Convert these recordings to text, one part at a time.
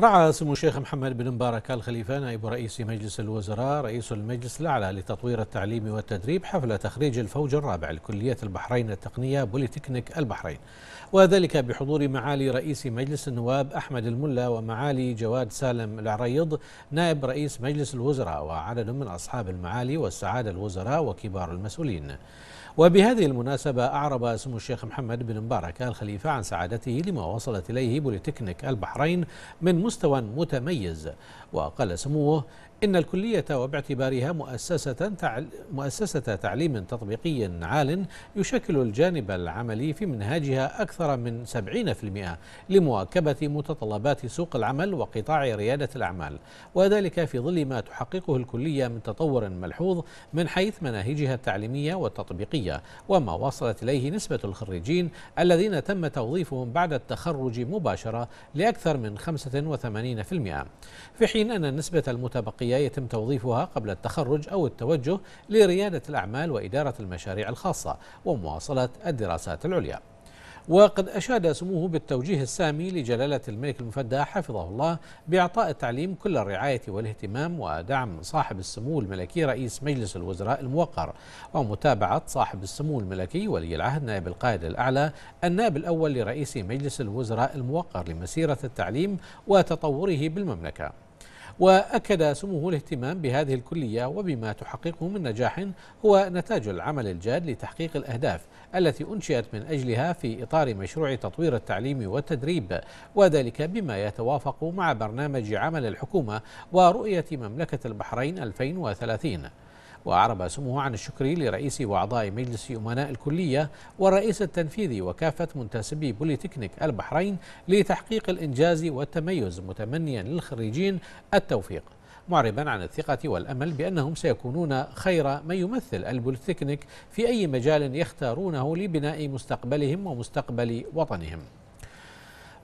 رعى سمو الشيخ محمد بن مبارك آل خليفة نائب رئيس مجلس الوزراء رئيس المجلس الأعلى لتطوير التعليم والتدريب حفل تخريج الفوج الرابع لكلية البحرين التقنية بوليتكنيك البحرين وذلك بحضور معالي رئيس مجلس النواب أحمد الملا ومعالي جواد سالم العريض نائب رئيس مجلس الوزراء وعدد من أصحاب المعالي والسعادة الوزراء وكبار المسؤولين وبهذه المناسبة أعرب اسم الشيخ محمد بن مبارك الخليفة عن سعادته لما وصلت إليه بوليتكنيك البحرين من مستوى متميز وقال سموه إن الكلية وباعتبارها مؤسسة, تعل مؤسسة تعليم تطبيقي عال يشكل الجانب العملي في منهاجها أكثر من 70% لمواكبة متطلبات سوق العمل وقطاع ريادة الأعمال وذلك في ظل ما تحققه الكلية من تطور ملحوظ من حيث مناهجها التعليمية والتطبيقية وما وصلت إليه نسبة الخريجين الذين تم توظيفهم بعد التخرج مباشرة لأكثر من 85% في حين أن النسبة المتبقية يتم توظيفها قبل التخرج أو التوجه لريادة الأعمال وإدارة المشاريع الخاصة ومواصلة الدراسات العليا وقد أشاد سموه بالتوجيه السامي لجلالة الملك المفدى حفظه الله بإعطاء التعليم كل الرعاية والاهتمام ودعم صاحب السمو الملكي رئيس مجلس الوزراء الموقر ومتابعة صاحب السمو الملكي ولي العهد نائب القائد الأعلى النائب الأول لرئيس مجلس الوزراء الموقر لمسيرة التعليم وتطوره بالمملكة وأكد سموه الاهتمام بهذه الكلية وبما تحققه من نجاح هو نتاج العمل الجاد لتحقيق الأهداف التي أنشئت من أجلها في إطار مشروع تطوير التعليم والتدريب وذلك بما يتوافق مع برنامج عمل الحكومة ورؤية مملكة البحرين 2030 وأعرب سموه عن الشكر لرئيس وأعضاء مجلس أمناء الكلية والرئيس التنفيذي وكافة منتسبي بوليتكنيك البحرين لتحقيق الإنجاز والتميز متمنيا للخريجين التوفيق معربا عن الثقة والأمل بأنهم سيكونون خير من يمثل البوليتكنيك في أي مجال يختارونه لبناء مستقبلهم ومستقبل وطنهم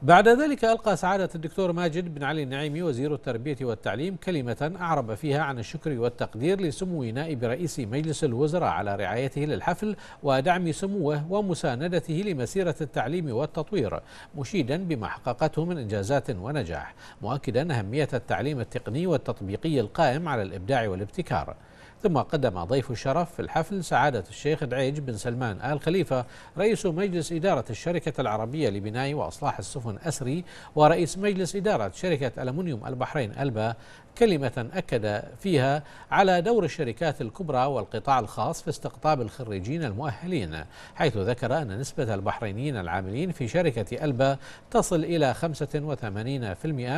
بعد ذلك ألقى سعادة الدكتور ماجد بن علي النعيمي وزير التربية والتعليم كلمة أعرب فيها عن الشكر والتقدير لسمو نائب رئيس مجلس الوزراء على رعايته للحفل ودعم سموه ومساندته لمسيرة التعليم والتطوير مشيدا بما حققته من إنجازات ونجاح مؤكدا أهمية التعليم التقني والتطبيقي القائم على الإبداع والابتكار ثم قدم ضيف الشرف في الحفل سعادة الشيخ دعيج بن سلمان آل خليفة رئيس مجلس إدارة الشركة العربية لبناء وإصلاح السفن أسري ورئيس مجلس إدارة شركة ألمنيوم البحرين ألبا كلمة أكد فيها على دور الشركات الكبرى والقطاع الخاص في استقطاب الخريجين المؤهلين حيث ذكر أن نسبة البحرينيين العاملين في شركة ألبا تصل إلى 85%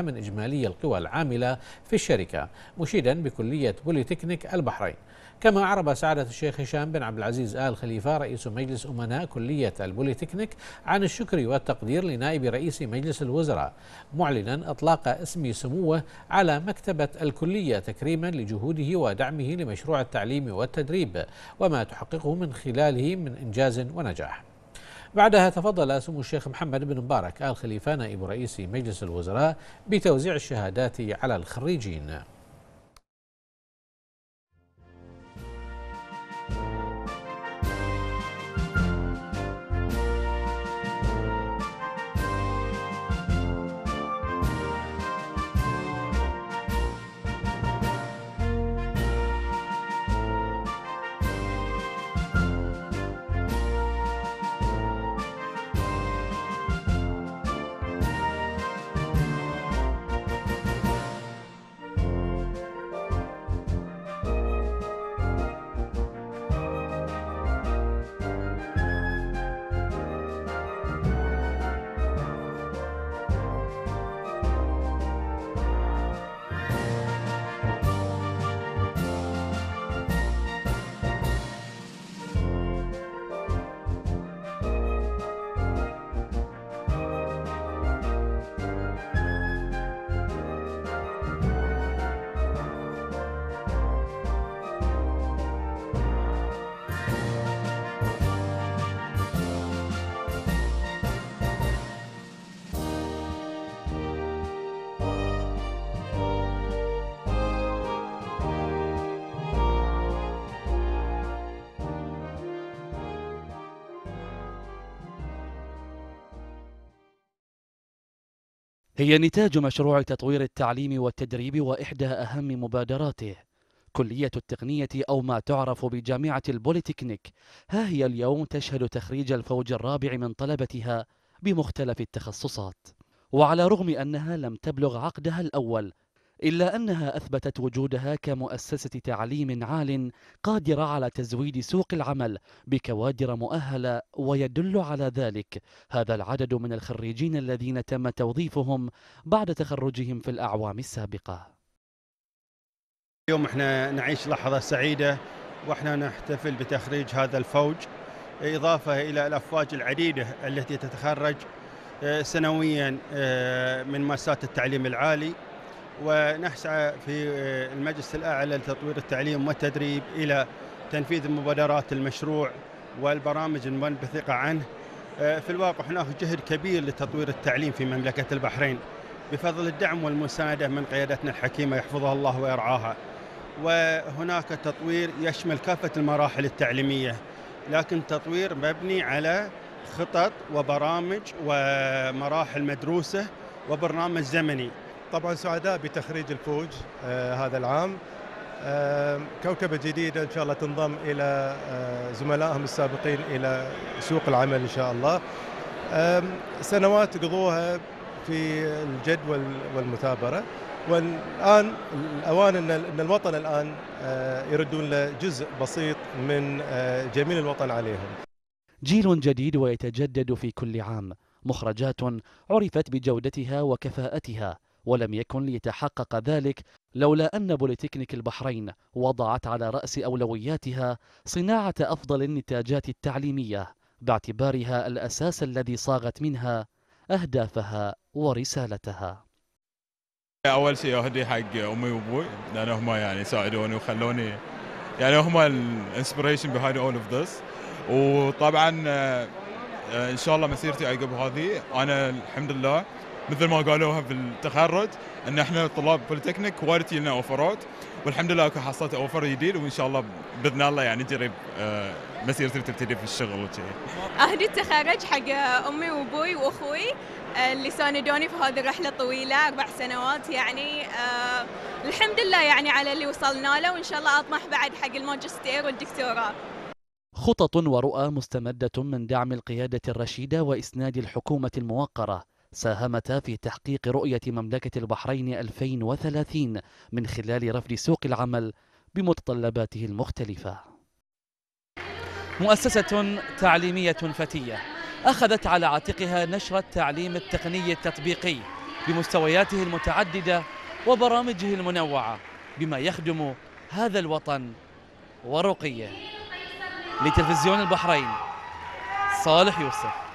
من إجمالي القوى العاملة في الشركة مشيدا بكلية بوليتكنيك البحرين كما أعرب سعادة الشيخ هشام بن عبد العزيز آل خليفة رئيس مجلس أمناء كلية البوليتكنيك عن الشكر والتقدير لنائب رئيس مجلس الوزراء معلنا إطلاق اسم سموه على مكتبة الكلية تكريما لجهوده ودعمه لمشروع التعليم والتدريب وما تحققه من خلاله من إنجاز ونجاح بعدها تفضل سمو الشيخ محمد بن مبارك آل خليفة نائب رئيس مجلس الوزراء بتوزيع الشهادات على الخريجين هي نتاج مشروع تطوير التعليم والتدريب وإحدى أهم مبادراته كلية التقنية أو ما تعرف بجامعة البوليتكنيك ها هي اليوم تشهد تخريج الفوج الرابع من طلبتها بمختلف التخصصات وعلى رغم أنها لم تبلغ عقدها الأول إلا أنها أثبتت وجودها كمؤسسة تعليم عال قادرة على تزويد سوق العمل بكوادر مؤهلة ويدل على ذلك هذا العدد من الخريجين الذين تم توظيفهم بعد تخرجهم في الأعوام السابقة اليوم احنا نعيش لحظة سعيدة واحنا نحتفل بتخريج هذا الفوج إضافة إلى الأفواج العديدة التي تتخرج آه، سنويا آه، من مؤسسات التعليم العالي ونسعى في آه، المجلس الأعلى لتطوير التعليم والتدريب إلى تنفيذ مبادرات المشروع والبرامج المنبثقة عنه آه، في الواقع هناك جهد كبير لتطوير التعليم في مملكة البحرين بفضل الدعم والمساندة من قيادتنا الحكيمة يحفظها الله ويرعاها وهناك تطوير يشمل كافة المراحل التعليمية لكن تطوير مبني على خطط وبرامج ومراحل مدروسة وبرنامج زمني طبعا سعداء بتخريج الفوج آه، هذا العام كوكبة جديدة إن شاء الله تنضم إلى آه، زملائهم السابقين إلى سوق العمل إن شاء الله سنوات قضوها في الجدول والمثابرة والآن الأوان أن الوطن الآن آه، يردون له جزء بسيط من جميل الوطن عليهم جيل جديد ويتجدد في كل عام مخرجات عرفت بجودتها وكفاءتها ولم يكن ليتحقق ذلك لولا أن بوليتكنيك البحرين وضعت على رأس أولوياتها صناعة أفضل النتاجات التعليمية باعتبارها الأساس الذي صاغت منها أهدافها ورسالتها أول شيء أهدي حق أمي وأبوي لأن هم يعني ساعدوني وخلوني يعني هم الانسبريشن behind أول أوف ذس وطبعا آه، إن شاء الله مسيرتي عقب هذه أنا الحمد لله مثل ما قالوها في التخرج ان احنا طلاب بوليتكنيك وايد لنا اوفرات والحمد لله اكو حصلت اوفر جديد وان شاء الله باذن الله يعني قريب آه، مسيرتي بتبتدي في الشغل وكذي. اهدي التخرج حق امي وابوي واخوي آه، اللي ساندوني في هذه الرحله الطويله اربع سنوات يعني أه الحمد لله يعني على اللي وصلنا له وان شاء الله اطمح بعد حق الماجستير والدكتوراه. خطط ورؤى مستمدة من دعم القيادة الرشيدة وإسناد الحكومة الموقرة ساهمتا في تحقيق رؤية مملكة البحرين 2030 من خلال رفض سوق العمل بمتطلباته المختلفة مؤسسة تعليمية فتية أخذت على عاتقها نشر التعليم التقني التطبيقي بمستوياته المتعددة وبرامجه المنوعة بما يخدم هذا الوطن ورقيه لتلفزيون البحرين صالح يوسف